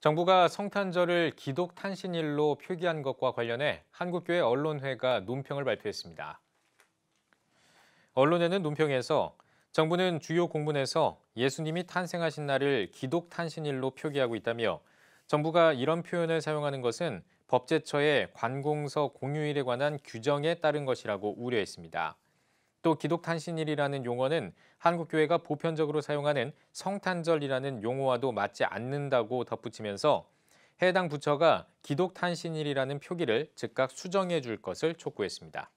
정부가 성탄절을 기독 탄신일로 표기한 것과 관련해 한국교회 언론회가 논평을 발표했습니다. 언론회는 논평에서 정부는 주요 공문에서 예수님이 탄생하신 날을 기독 탄신일로 표기하고 있다며 정부가 이런 표현을 사용하는 것은 법제처의 관공서 공휴일에 관한 규정에 따른 것이라고 우려했습니다. 또 기독탄신일이라는 용어는 한국교회가 보편적으로 사용하는 성탄절이라는 용어와도 맞지 않는다고 덧붙이면서 해당 부처가 기독탄신일이라는 표기를 즉각 수정해 줄 것을 촉구했습니다.